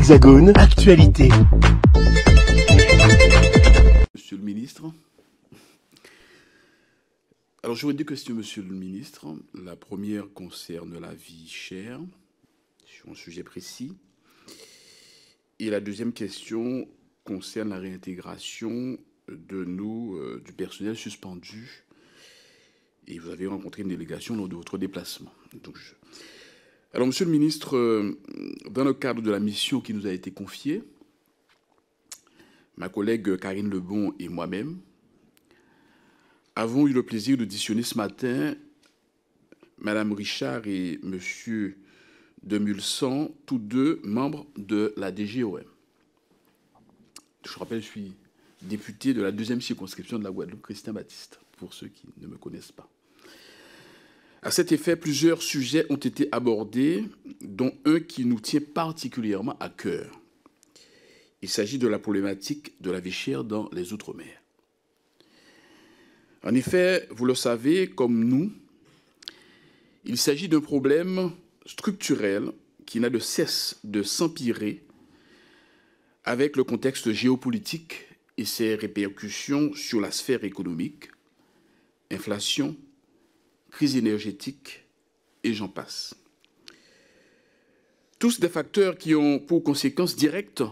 Hexagone, actualité. Monsieur le ministre. Alors j'aurais deux questions, monsieur le ministre. La première concerne la vie chère, sur un sujet précis. Et la deuxième question concerne la réintégration de nous, euh, du personnel suspendu. Et vous avez rencontré une délégation lors de votre déplacement. Donc je... Alors, Monsieur le ministre, euh, dans le cadre de la mission qui nous a été confiée, ma collègue Karine Lebon et moi-même avons eu le plaisir d'auditionner ce matin Madame Richard et Monsieur 2100, tous deux membres de la DGOM. Je rappelle, je suis député de la deuxième circonscription de la Guadeloupe, Christian Baptiste, pour ceux qui ne me connaissent pas. À cet effet, plusieurs sujets ont été abordés, dont un qui nous tient particulièrement à cœur. Il s'agit de la problématique de la vie chère dans les Outre-mer. En effet, vous le savez, comme nous, il s'agit d'un problème structurel qui n'a de cesse de s'empirer avec le contexte géopolitique et ses répercussions sur la sphère économique, inflation, crise énergétique, et j'en passe. Tous des facteurs qui ont pour conséquence directe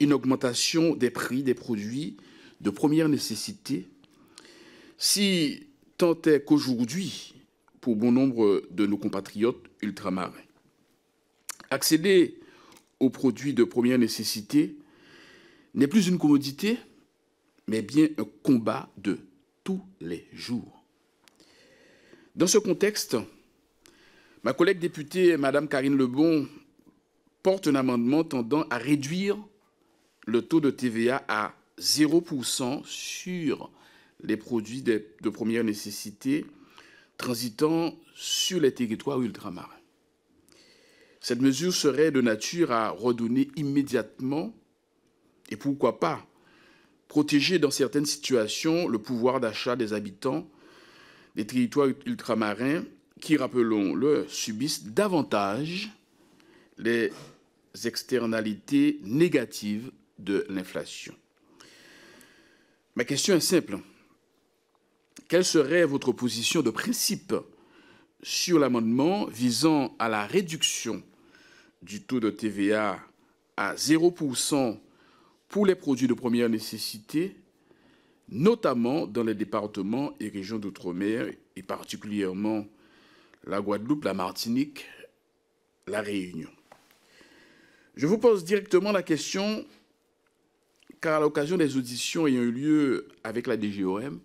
une augmentation des prix des produits de première nécessité, si tant est qu'aujourd'hui, pour bon nombre de nos compatriotes ultramarins, accéder aux produits de première nécessité n'est plus une commodité, mais bien un combat de tous les jours. Dans ce contexte, ma collègue députée, Mme Karine Lebon, porte un amendement tendant à réduire le taux de TVA à 0% sur les produits de première nécessité transitant sur les territoires ultramarins. Cette mesure serait de nature à redonner immédiatement, et pourquoi pas, protéger dans certaines situations le pouvoir d'achat des habitants des territoires ultramarins qui, rappelons-le, subissent davantage les externalités négatives de l'inflation. Ma question est simple. Quelle serait votre position de principe sur l'amendement visant à la réduction du taux de TVA à 0% pour les produits de première nécessité notamment dans les départements et régions d'outre-mer, et particulièrement la Guadeloupe, la Martinique, la Réunion. Je vous pose directement la question, car à l'occasion des auditions ayant eu lieu avec la DGOM,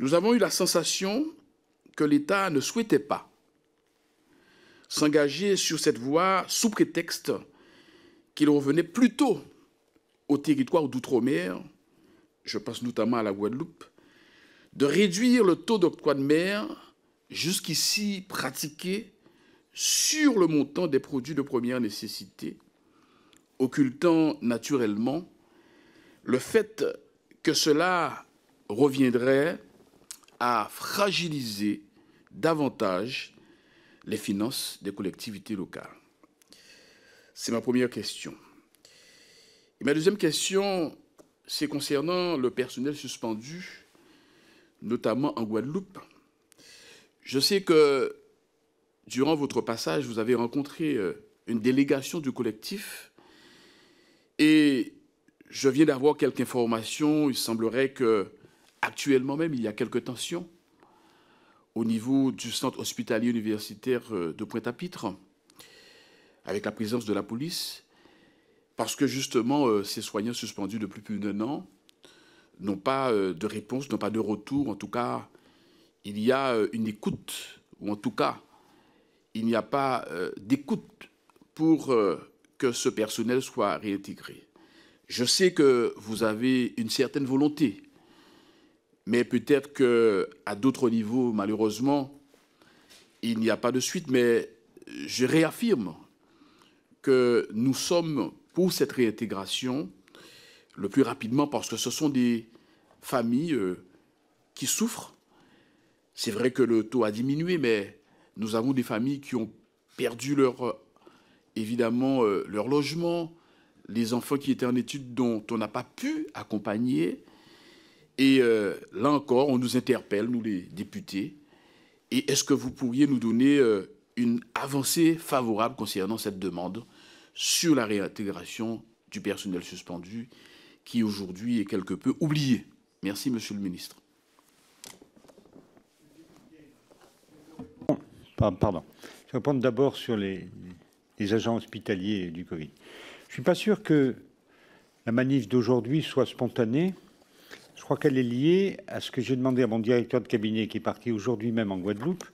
nous avons eu la sensation que l'État ne souhaitait pas s'engager sur cette voie sous prétexte qu'il revenait plutôt au territoire d'outre-mer je pense notamment à la Guadeloupe, de réduire le taux d'octroi de mer jusqu'ici pratiqué sur le montant des produits de première nécessité, occultant naturellement le fait que cela reviendrait à fragiliser davantage les finances des collectivités locales. C'est ma première question. ma deuxième question c'est concernant le personnel suspendu, notamment en Guadeloupe. Je sais que durant votre passage, vous avez rencontré euh, une délégation du collectif et je viens d'avoir quelques informations. Il semblerait que actuellement même, il y a quelques tensions au niveau du centre hospitalier universitaire euh, de Pointe-à-Pitre, avec la présence de la police parce que justement, euh, ces soignants suspendus depuis plus d'un an n'ont pas euh, de réponse, n'ont pas de retour. En tout cas, il y a euh, une écoute, ou en tout cas, il n'y a pas d'écoute pour que ce personnel soit réintégré. Je sais que vous avez une certaine volonté, mais peut-être que à d'autres niveaux, malheureusement, il n'y a pas de suite. Mais je réaffirme que nous sommes pour cette réintégration le plus rapidement parce que ce sont des familles euh, qui souffrent. C'est vrai que le taux a diminué, mais nous avons des familles qui ont perdu leur, euh, évidemment, euh, leur logement, les enfants qui étaient en études dont on n'a pas pu accompagner. Et là encore, on nous interpelle, nous les députés. Et est-ce que vous pourriez nous donner une avancée favorable concernant cette demande sur la réintégration du personnel suspendu qui aujourd'hui est quelque peu oublié. Merci, Monsieur le ministre. Pardon. Je vais répondre d'abord sur les, agents hospitaliers du Covid. Je ne suis pas sûr que la manif d'aujourd'hui soit spontanée. Je crois qu'elle est liée à ce que j'ai demandé à mon directeur de cabinet qui est parti aujourd'hui même en Guadeloupe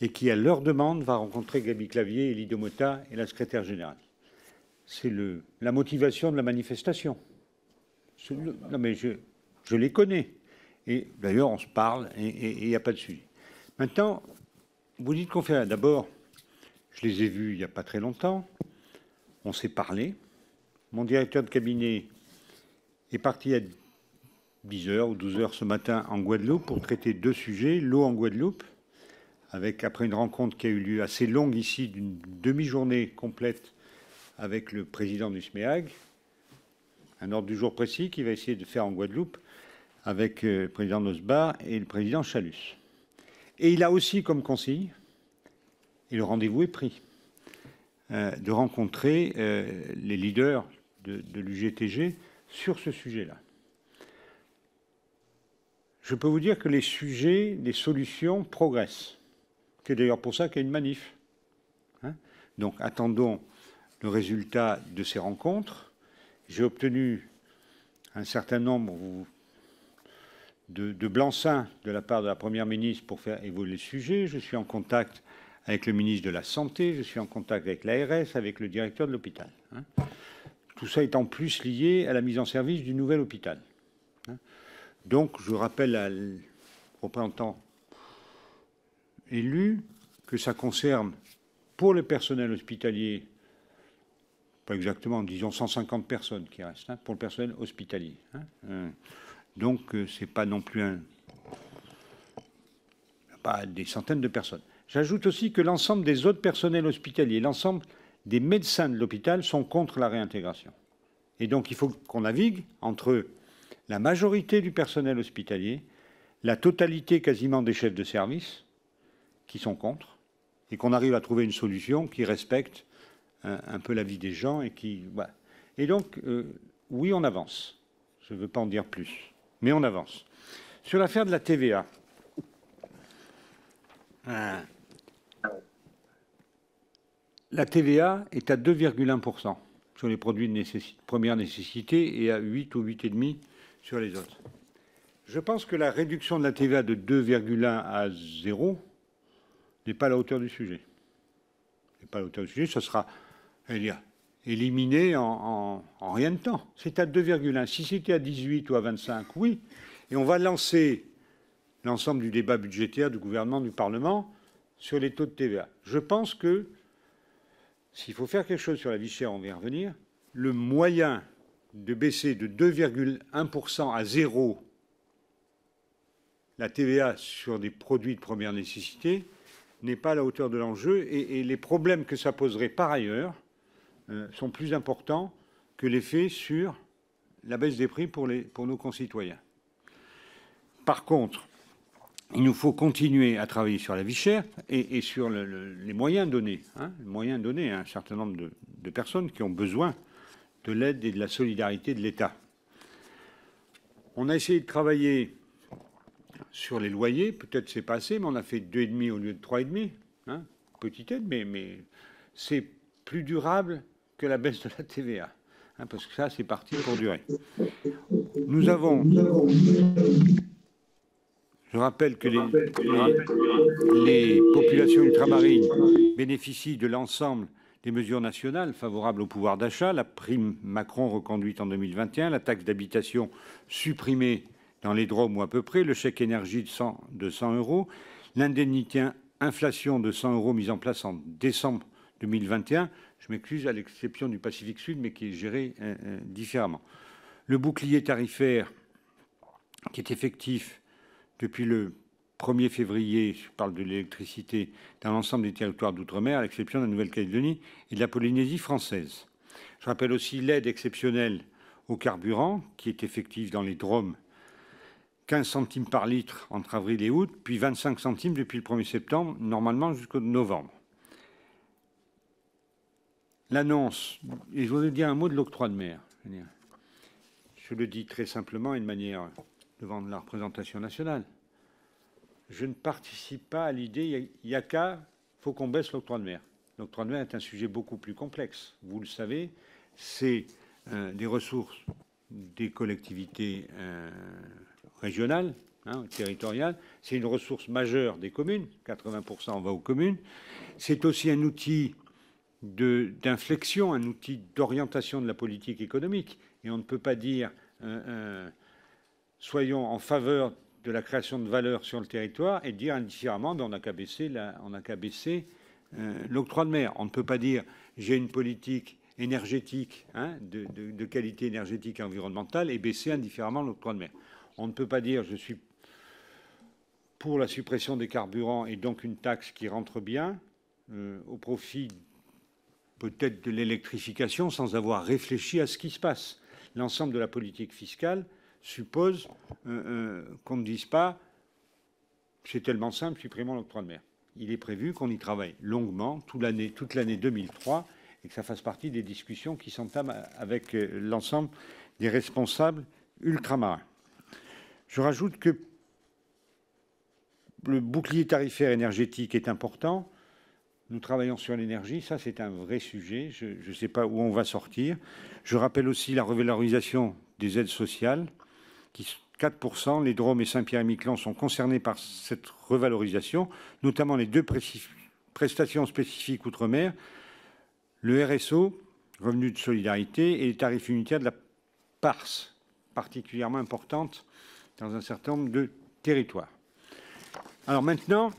et qui, à leur demande, va rencontrer Gabi Clavier, Elie Domota et la secrétaire générale c'est la motivation de la manifestation. non, mais je, les connais. Et d'ailleurs, on se parle et il n'y a pas de sujet. Maintenant, vous dites qu'on fait d'abord, je les ai vus il n'y a pas très longtemps, on s'est parlé. Mon directeur de cabinet est parti à 10h ou 12h ce matin en Guadeloupe pour traiter deux sujets, l'eau en Guadeloupe, avec après une rencontre qui a eu lieu assez longue ici, d'une demi-journée complète avec le président du SMEAG, un ordre du jour précis qu'il va essayer de faire en Guadeloupe avec euh, le président Nosbar et le président Chalus. Et il a aussi comme conseil et le rendez-vous est pris, euh, de rencontrer euh, les leaders de, l'UGTG sur ce sujet-là. Je peux vous dire que les sujets, les solutions progressent. C'est d'ailleurs pour ça qu'il y a une manif. Hein. Donc attendons le résultat de ces rencontres. J'ai obtenu un certain nombre de, de blancs seins de la part de la Première ministre pour faire évoluer le sujet. Je suis en contact avec le ministre de la Santé, je suis en contact avec l'ARS, avec le directeur de l'hôpital. Hein. Tout ça est en plus lié à la mise en service du nouvel hôpital. Hein. Donc je rappelle aux représentant élu que ça concerne pour le personnel hospitalier pas exactement, disons 150 personnes qui restent hein, pour le personnel hospitalier. Hein. Euh, donc ce euh, c'est pas non plus un, pas des centaines de personnes. J'ajoute aussi que l'ensemble des autres personnels hospitaliers, l'ensemble des médecins de l'hôpital sont contre la réintégration. Et donc il faut qu'on navigue entre la majorité du personnel hospitalier, la totalité quasiment des chefs de service qui sont contre, et qu'on arrive à trouver une solution qui respecte un, peu la vie des gens et qui. Et donc, euh, oui, on avance. Je ne veux pas en dire plus, mais on avance. Sur l'affaire de la TVA. Hein. La TVA est à 2,1% sur les produits de première nécessité et à 8 ou 8,5% sur les autres. Je pense que la réduction de la TVA de 2,1 à 0 n'est pas à la hauteur du sujet. N'est pas à la hauteur du sujet, ce sera éliminé en, en, en rien de temps. C'est à 2,1. Si c'était à 18 ou à 25, oui. Et on va lancer l'ensemble du débat budgétaire du gouvernement, du Parlement sur les taux de TVA. Je pense que s'il faut faire quelque chose sur la vie chère, on va y revenir, le moyen de baisser de 2,1% à zéro la TVA sur des produits de première nécessité n'est pas à la hauteur de l'enjeu et les problèmes que ça poserait par ailleurs euh, sont plus importants que l'effet sur la baisse des prix pour, les, pour nos concitoyens. Par contre, il nous faut continuer à travailler sur la vie chère et, sur les moyens donnés, hein, les moyens donnés à un certain nombre de, personnes qui ont besoin de l'aide et de la solidarité de l'État. On a essayé de travailler sur les loyers, peut-être c'est passé, mais on a fait deux et demi au lieu de 3,5. et demi, hein, petite aide, mais c'est plus durable que la baisse de la TVA, hein, parce que ça, c'est parti pour durer. Nous avons, je rappelle que les, populations ultramarines bénéficient de l'ensemble des mesures nationales favorables au pouvoir d'achat, la prime Macron reconduite en 2021, la taxe d'habitation supprimée dans les droits ou à peu près, le chèque énergie de 100, de 100 euros, l'indemnité inflation de 100 euros mise en place en décembre 2021, je m'excuse, à l'exception du Pacifique Sud, mais qui est géré euh, euh, différemment. Le bouclier tarifaire qui est effectif depuis le 1er février, je parle de l'électricité, dans l'ensemble des territoires d'outre-mer, à l'exception de la Nouvelle-Calédonie et de la Polynésie française. Je rappelle aussi l'aide exceptionnelle au carburant, qui est effective dans les drômes, 15 centimes par litre entre avril et août, puis 25 centimes depuis le 1er septembre, normalement jusqu'au novembre l'annonce, et je voudrais dire un mot de l'octroi de mer. Je le dis très simplement et de manière devant la représentation nationale. Je ne participe pas à l'idée, il n'y a, qu'à, faut qu'on baisse l'octroi de mer. L'octroi de mer est un sujet beaucoup plus complexe. Vous le savez, c'est euh, des ressources des collectivités euh, régionales, hein, territoriales. C'est une ressource majeure des communes. 80% va aux communes. C'est aussi un outil d'inflexion, un outil d'orientation de la politique économique. Et on ne peut pas dire euh, euh, soyons en faveur de la création de valeur sur le territoire et dire indifféremment ben, on n'a qu'à baisser, l'octroi de mer. On ne peut pas dire j'ai une politique énergétique, hein, de, qualité énergétique et environnementale, et baisser indifféremment l'octroi de mer. On ne peut pas dire je suis pour la suppression des carburants et donc une taxe qui rentre bien euh, au profit peut-être de l'électrification sans avoir réfléchi à ce qui se passe. L'ensemble de la politique fiscale suppose euh, euh, qu'on ne dise pas c'est tellement simple, supprimons l'octroi de mer. Il est prévu qu'on y travaille longuement, toute l'année, toute l'année 2003, et que ça fasse partie des discussions qui s'entament avec euh, l'ensemble des responsables ultramarins. Je rajoute que le bouclier tarifaire énergétique est important nous travaillons sur l'énergie, ça c'est un vrai sujet. Je ne sais pas où on va sortir. Je rappelle aussi la revalorisation des aides sociales, qui 4%, les Drômes et Saint-Pierre-et-Miquelon sont concernés par cette revalorisation, notamment les deux prestations spécifiques outre-mer, le RSO, revenu de solidarité, et les tarifs unitaires de la PARS, particulièrement importantes dans un certain nombre de territoires. Alors maintenant,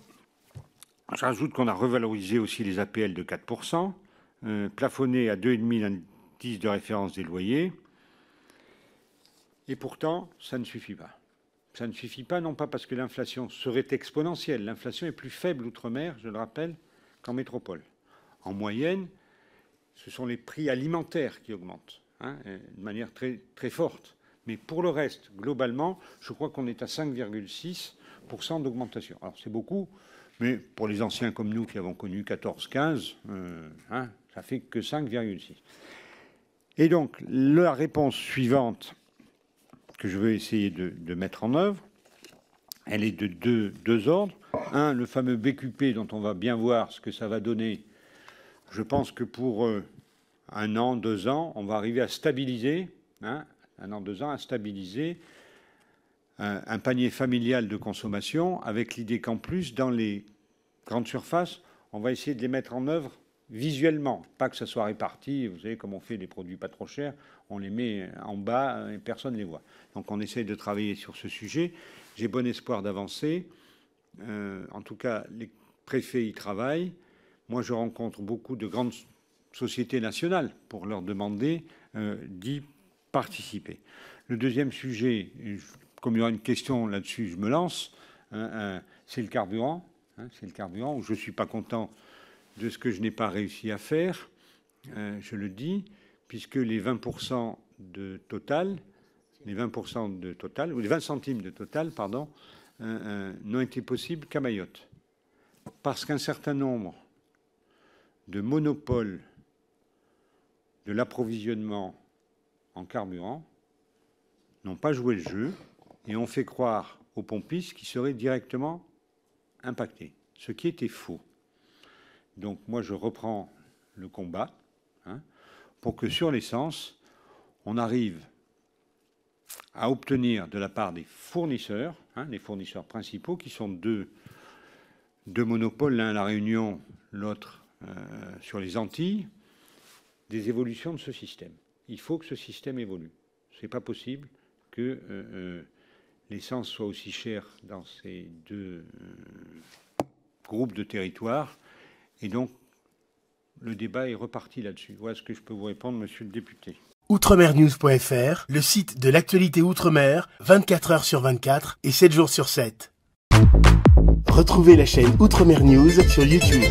je rajoute qu'on a revalorisé aussi les APL de 4%, euh, plafonné à 2,5 l'indice de référence des loyers. Et pourtant, ça ne suffit pas. Ça ne suffit pas, non pas parce que l'inflation serait exponentielle. L'inflation est plus faible outre-mer, je le rappelle, qu'en métropole. En moyenne, ce sont les prix alimentaires qui augmentent, hein, de manière très, très forte. Mais pour le reste, globalement, je crois qu'on est à 5,6% d'augmentation. Alors c'est beaucoup, mais pour les anciens comme nous qui avons connu 14 15 euh, hein, ça fait que 5,6. Et donc la réponse suivante que je veux essayer de, mettre en œuvre, elle est de deux, ordres. Un, le fameux BQP dont on va bien voir ce que ça va donner. Je pense que pour euh, un an, deux ans, on va arriver à stabiliser, hein, un an, deux ans, à stabiliser un panier familial de consommation avec l'idée qu'en plus dans les grandes surfaces, on va essayer de les mettre en œuvre visuellement, pas que ça soit réparti, vous savez comme on fait des produits pas trop chers, on les met en bas et personne ne les voit. Donc on essaye de travailler sur ce sujet. J'ai bon espoir d'avancer. Euh, en tout cas, les préfets y travaillent. Moi, je rencontre beaucoup de grandes sociétés nationales pour leur demander euh, d'y participer. Le deuxième sujet, comme il y aura une question là-dessus, je me lance. Hein, hein, c'est le carburant. Hein, c'est le carburant où je ne suis pas content de ce que je n'ai pas réussi à faire, je le dis, puisque les 20% de total, les 20% de total, ou les 20 centimes de total, pardon, n'ont été possibles qu'à Mayotte. Parce qu'un certain nombre de monopoles de l'approvisionnement en carburant n'ont pas joué le jeu, et on fait croire aux pompistes qu'ils seraient directement impactés, ce qui était faux. Donc moi, je reprends le combat hein, pour que sur l'essence, on arrive à obtenir de la part des fournisseurs, hein, les fournisseurs principaux, qui sont deux, monopoles, l'un à La Réunion, l'autre euh, sur les Antilles, des évolutions de ce système. Il faut que ce système évolue. Ce n'est pas possible que euh, euh, l'essence soit aussi chère dans ces deux euh, groupes de territoires. Et donc, le débat est reparti là-dessus. Voilà ce que je peux vous répondre, monsieur le député. Outremernews.fr, le site de l'actualité Outremer, 24 heures sur 24 et 7 jours sur 7. Retrouvez la chaîne Outremernews News sur YouTube.